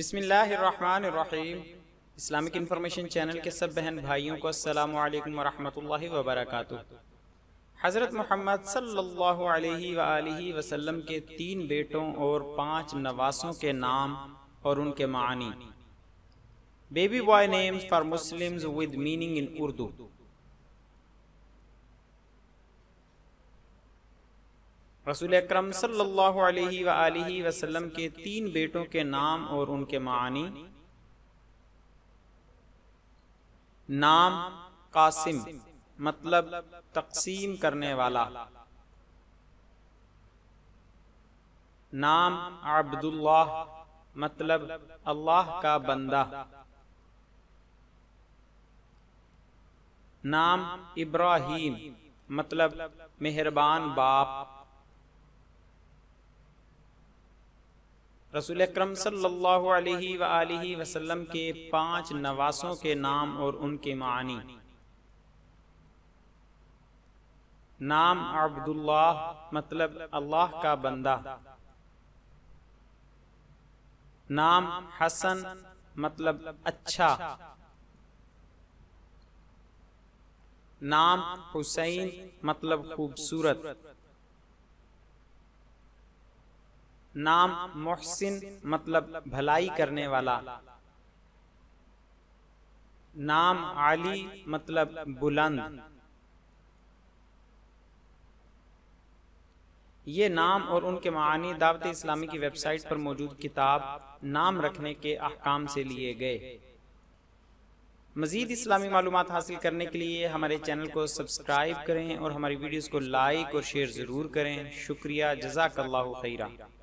बिसमीम Islamic information channel के सब बहन भाइयों को अस्सलाम वालेकुम वरहमतुल्लाहि हज़रत मोहम्मद सल्लल्लाहु अलैहि वसल्लम के तीन बेटों और पांच नवासों के नाम और उनके मानी baby boy names for Muslims with meaning in Urdu रसूल अक्रम सल्लल्लाहु वसल्लम के तीन बेटों के नाम और उनके मानी नाम कासिम मतलब तकसीम करने वाला नाम अब्दुल्ला मतलब अल्लाह का बंदा नाम इब्राहिम मतलब मेहरबान बाप रसूल अक्रम वसल्लम के पांच नवासों के नाम और उनके मानी नाम अब्दुल्लाह मतलब अल्लाह का बंदा नाम हसन मतलब अच्छा नाम हुसैन मतलब खूबसूरत नाम मोहसिन मतलब भलाई करने वाला नाम आली मतलब बुलंद ये नाम और उनके मानी दावत इस्लामी की वेबसाइट पर मौजूद किताब नाम रखने के अहकाम से लिए गए मजीद इस्लामी मालूम हासिल करने के लिए हमारे चैनल को सब्सक्राइब करें और हमारी वीडियोस को लाइक और शेयर ज़रूर करें शुक्रिया जजाकल्ला खैरा